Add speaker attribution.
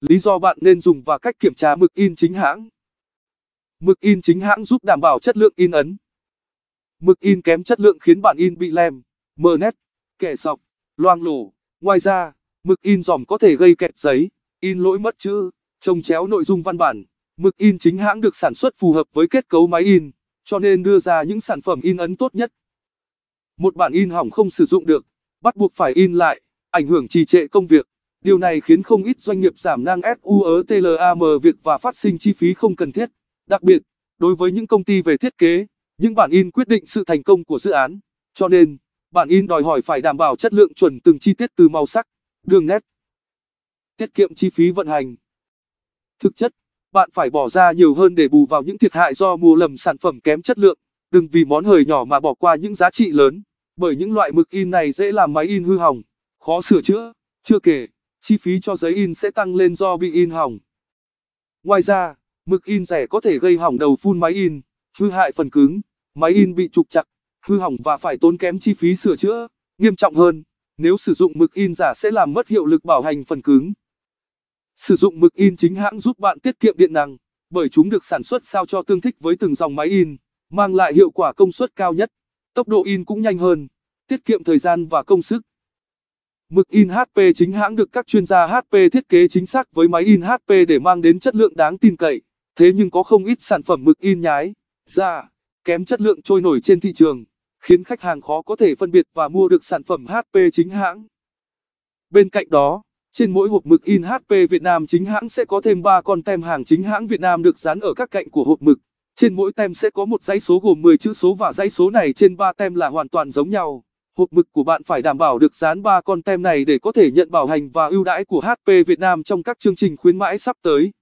Speaker 1: lý do bạn nên dùng và cách kiểm tra mực in chính hãng. Mực in chính hãng giúp đảm bảo chất lượng in ấn. Mực in kém chất lượng khiến bản in bị lem, mờ nét, kẻ dọc, loang lổ. Ngoài ra, mực in dòm có thể gây kẹt giấy, in lỗi mất chữ, trông chéo nội dung văn bản. Mực in chính hãng được sản xuất phù hợp với kết cấu máy in, cho nên đưa ra những sản phẩm in ấn tốt nhất. Một bản in hỏng không sử dụng được, bắt buộc phải in lại, ảnh hưởng trì trệ công việc. Điều này khiến không ít doanh nghiệp giảm năng SURTLAM việc và phát sinh chi phí không cần thiết. Đặc biệt, đối với những công ty về thiết kế, những bản in quyết định sự thành công của dự án. Cho nên, bản in đòi hỏi phải đảm bảo chất lượng chuẩn từng chi tiết từ màu sắc, đường nét. Tiết kiệm chi phí vận hành. Thực chất, bạn phải bỏ ra nhiều hơn để bù vào những thiệt hại do mua lầm sản phẩm kém chất lượng. Đừng vì món hời nhỏ mà bỏ qua những giá trị lớn, bởi những loại mực in này dễ làm máy in hư hỏng, khó sửa chữa, chưa kể chi phí cho giấy in sẽ tăng lên do bị in hỏng. Ngoài ra, mực in rẻ có thể gây hỏng đầu phun máy in, hư hại phần cứng, máy in bị trục chặt, hư hỏng và phải tốn kém chi phí sửa chữa. Nghiêm trọng hơn, nếu sử dụng mực in giả sẽ làm mất hiệu lực bảo hành phần cứng. Sử dụng mực in chính hãng giúp bạn tiết kiệm điện năng, bởi chúng được sản xuất sao cho tương thích với từng dòng máy in, mang lại hiệu quả công suất cao nhất, tốc độ in cũng nhanh hơn, tiết kiệm thời gian và công sức. Mực in HP chính hãng được các chuyên gia HP thiết kế chính xác với máy in HP để mang đến chất lượng đáng tin cậy. Thế nhưng có không ít sản phẩm mực in nhái, da, kém chất lượng trôi nổi trên thị trường, khiến khách hàng khó có thể phân biệt và mua được sản phẩm HP chính hãng. Bên cạnh đó, trên mỗi hộp mực in HP Việt Nam chính hãng sẽ có thêm 3 con tem hàng chính hãng Việt Nam được dán ở các cạnh của hộp mực. Trên mỗi tem sẽ có một dãy số gồm 10 chữ số và dãy số này trên 3 tem là hoàn toàn giống nhau hộp mực của bạn phải đảm bảo được dán ba con tem này để có thể nhận bảo hành và ưu đãi của HP Việt Nam trong các chương trình khuyến mãi sắp tới.